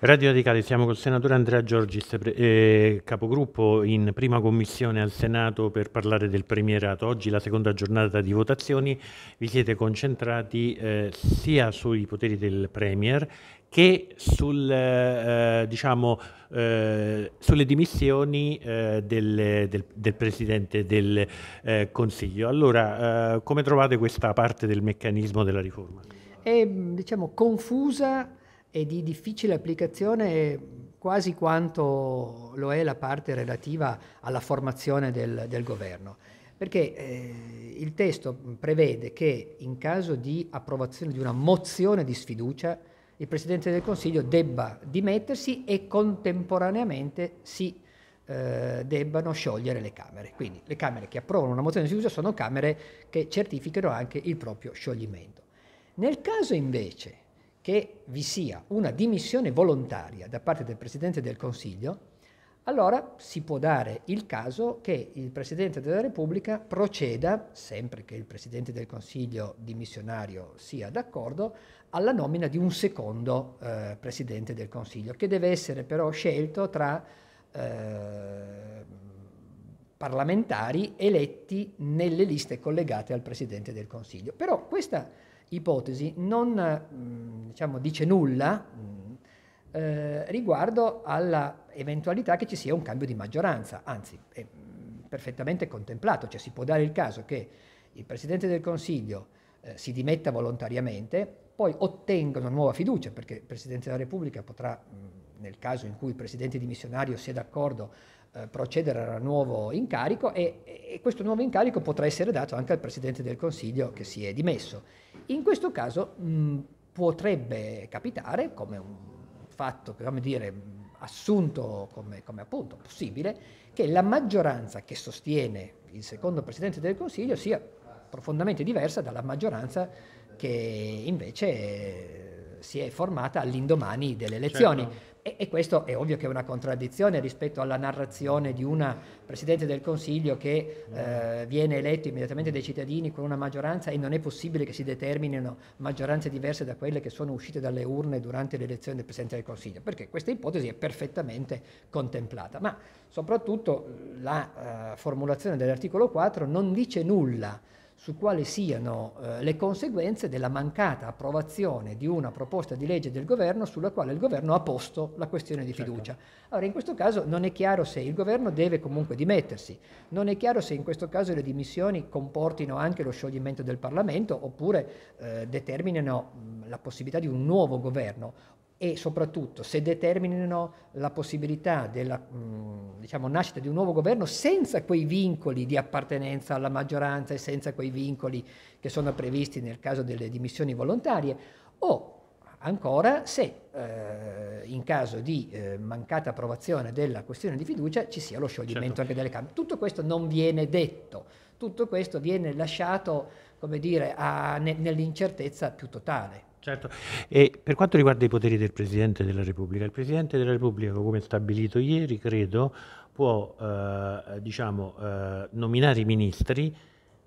Radio Radicale, siamo col senatore Andrea Giorgis, eh, capogruppo in prima commissione al Senato per parlare del premierato. Oggi la seconda giornata di votazioni, vi siete concentrati eh, sia sui poteri del Premier che sul, eh, eh diciamo, eh, sulle dimissioni eh, del, del, del, Presidente del Consiglio. Allora, come trovate questa parte del meccanismo della riforma? È diciamo, confusa è di difficile applicazione quasi quanto lo è la parte relativa alla formazione del, del governo. Perché eh, il testo prevede che in caso di approvazione di una mozione di sfiducia il Presidente del Consiglio debba dimettersi e contemporaneamente si eh, debbano sciogliere le Camere. Quindi le Camere che approvano una mozione di sfiducia sono Camere che certificano anche il proprio scioglimento. Nel caso invece che vi sia una dimissione volontaria da parte del Presidente del Consiglio, allora si può dare il caso che il Presidente della Repubblica proceda, sempre che il Presidente del Consiglio dimissionario sia d'accordo, alla nomina di un secondo eh, Presidente del Consiglio, che deve essere però scelto tra eh, parlamentari eletti nelle liste collegate al Presidente del Consiglio. Però questa ipotesi non mm, diciamo, dice nulla mm, eh, riguardo all'eventualità che ci sia un cambio di maggioranza, anzi è mm, perfettamente contemplato, cioè si può dare il caso che il Presidente del Consiglio eh, si dimetta volontariamente, poi ottenga una nuova fiducia perché il Presidente della Repubblica potrà... Mh, nel caso in cui il presidente dimissionario sia d'accordo, eh, procedere al nuovo incarico e, e, questo nuovo incarico potrà essere dato anche al presidente del Consiglio che si è dimesso. In questo caso mh, mm, potrebbe capitare, come un fatto, come dire, assunto come, come appunto possibile, che la maggioranza che sostiene il secondo presidente del Consiglio sia profondamente diversa dalla maggioranza che invece eh, si è formata all'indomani delle elezioni. Certo. E, e, questo è ovvio che è una contraddizione rispetto alla narrazione di una Presidente del Consiglio che eh, viene eletto immediatamente dai cittadini con una maggioranza e non è possibile che si determinino maggioranze diverse da quelle che sono uscite dalle urne durante l'elezione del Presidente del Consiglio, perché questa ipotesi è perfettamente contemplata. Ma soprattutto la eh, formulazione dell'articolo 4 non dice nulla su quali siano eh, le conseguenze della mancata approvazione di una proposta di legge del governo sulla quale il governo ha posto la questione di certo. fiducia. Certo. Allora in questo caso non è chiaro se il governo deve comunque dimettersi, non è chiaro se in questo caso le dimissioni comportino anche lo scioglimento del Parlamento oppure eh, determinino mh, mm, la possibilità di un nuovo governo e soprattutto se determinino la possibilità della mm, diciamo, nascita di un nuovo governo senza quei vincoli di appartenenza alla maggioranza e senza quei vincoli che sono previsti nel caso delle dimissioni volontarie o ancora se eh, in caso di eh, mancata approvazione della questione di fiducia ci sia lo scioglimento certo. anche delle Camere. Tutto questo non viene detto, tutto questo viene lasciato dire, a, ne, nell'incertezza più totale. Certo, e per quanto riguarda i poteri del Presidente della Repubblica, il Presidente della Repubblica, come stabilito ieri, credo, può eh, diciamo, eh, nominare i ministri,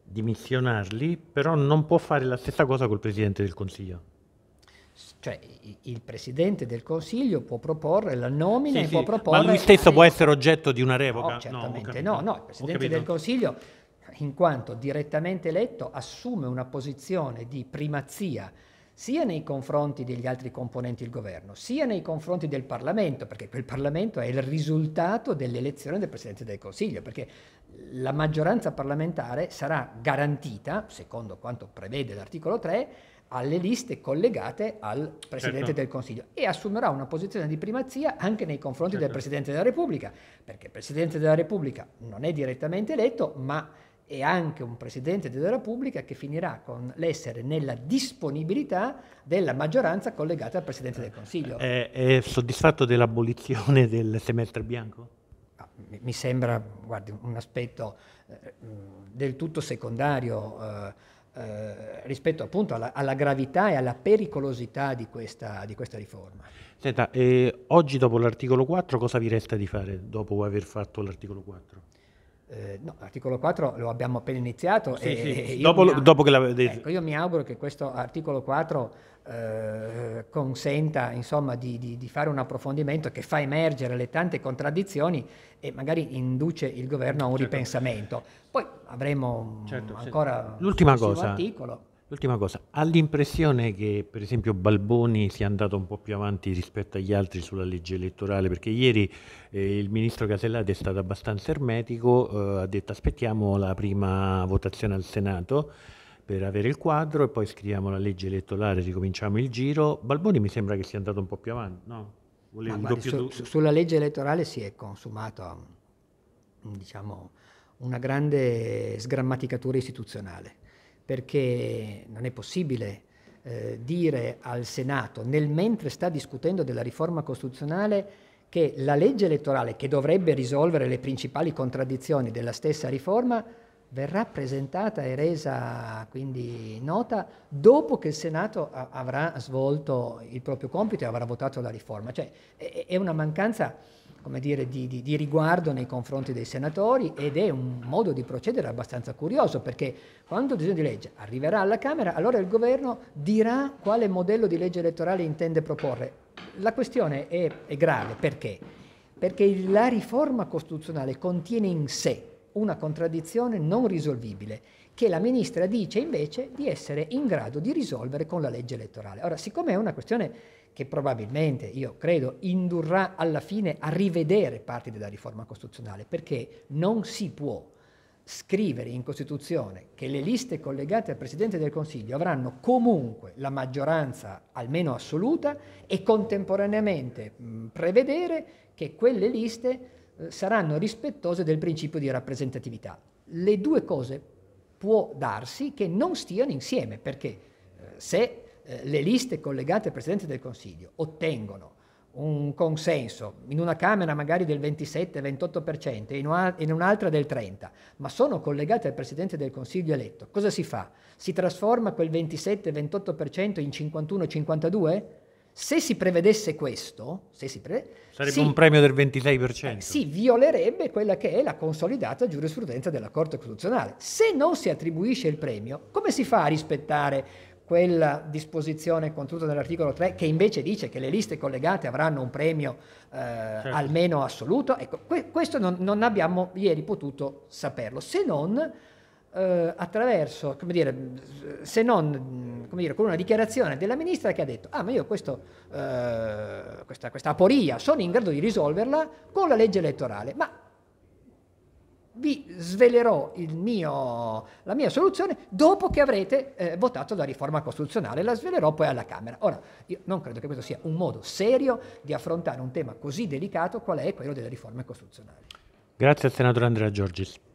dimissionarli, però non può fare la stessa cosa col Presidente del Consiglio. Cioè, il Presidente del Consiglio può proporre la nomina sì, e sì, può proporre... Ma lui stesso può essere oggetto di una revoca? Oh, no, certamente no. no, no il Presidente del Consiglio in quanto direttamente eletto, assume una posizione di primazia sia nei confronti degli altri componenti del governo, sia nei confronti del Parlamento, perché quel Parlamento è il risultato dell'elezione del Presidente del Consiglio, perché la maggioranza parlamentare sarà garantita, secondo quanto prevede l'articolo 3, alle liste collegate al Presidente certo. del Consiglio e assumerà una posizione di primazia anche nei confronti certo. del Presidente della Repubblica, perché il Presidente della Repubblica non è direttamente eletto, ma e anche un Presidente della Repubblica che finirà con l'essere nella disponibilità della maggioranza collegata al Presidente del Consiglio. È, eh, è soddisfatto dell'abolizione del semestre bianco? Ah, mi sembra guardi, un aspetto eh, mm, del tutto secondario eh, eh, rispetto appunto alla, alla, gravità e alla pericolosità di questa, di questa riforma. Senta, eh, oggi dopo l'articolo 4 cosa vi resta di fare dopo aver fatto l'articolo 4? Eh, no, l'articolo 4 lo abbiamo appena iniziato. Sì, sì. Dopo, auguro, dopo, che l'avevo detto. Ecco, io mi auguro che questo articolo 4 eh, consenta insomma, di, di, di, fare un approfondimento che fa emergere le tante contraddizioni e magari induce il governo a un certo. ripensamento. Poi avremo certo, ancora certo. l'ultimo articolo. L'ultima cosa, ha l'impressione che per esempio Balboni sia andato un po' più avanti rispetto agli altri sulla legge elettorale? Perché ieri eh, il ministro Casellati è stato abbastanza ermetico, eh, ha detto aspettiamo la prima votazione al Senato per avere il quadro e poi scriviamo la legge elettorale, ricominciamo il giro. Balboni mi sembra che sia andato un po' più avanti, no? Volevo Ma, guarda, su, su, sulla legge elettorale si è consumata mm, diciamo, una grande sgrammaticatura istituzionale perché non è possibile eh, dire al Senato, nel mentre sta discutendo della riforma costituzionale, che la legge elettorale, che dovrebbe risolvere le principali contraddizioni della stessa riforma, verrà presentata e resa quindi nota dopo che il Senato avrà svolto il proprio compito e avrà votato la riforma. Cioè è una mancanza come dire, di, di, di, riguardo nei confronti dei senatori ed è un modo di procedere abbastanza curioso perché quando il disegno di legge arriverà alla Camera allora il governo dirà quale modello di legge elettorale intende proporre. La questione è, è grave perché? Perché la riforma costituzionale contiene in sé una contraddizione non risolvibile che la ministra dice invece di essere in grado di risolvere con la legge elettorale. Ora, siccome è una questione che probabilmente, io credo, indurrà alla fine a rivedere parti della riforma costituzionale, perché non si può scrivere in Costituzione che le liste collegate al Presidente del Consiglio avranno comunque la maggioranza almeno assoluta e contemporaneamente mh, prevedere che quelle liste eh, saranno rispettose del principio di rappresentatività. Le due cose può darsi che non stiano insieme perché eh, se eh, le liste collegate al Presidente del Consiglio ottengono un consenso in una Camera magari del 27-28% e in, un'altra del 30%, ma sono collegate al Presidente del Consiglio eletto, cosa si fa? Si trasforma quel 27-28% in 51-52%? Se si prevedesse questo, si prevede, sarebbe si, un premio del 26%. Eh, si violerebbe quella che è la consolidata giurisprudenza della Corte Costituzionale. Se non si attribuisce il premio, come si fa a rispettare quella disposizione contenuta nell'articolo 3 che invece dice che le liste collegate avranno un premio eh, certo. almeno assoluto, ecco, que- questo non, non, abbiamo ieri potuto saperlo, se non eh, attraverso, come dire, se non come dire, con una dichiarazione della ministra che ha detto, ah ma io questo, eh, questa, questa aporia sono in grado di risolverla con la legge elettorale, ma vi svelerò mio, la mia soluzione dopo che avrete eh, votato la riforma costituzionale, la svelerò poi alla Camera. Ora, io non credo che questo sia un modo serio di affrontare un tema così delicato qual è quello delle riforme costituzionali. Grazie al senatore Andrea Giorgis.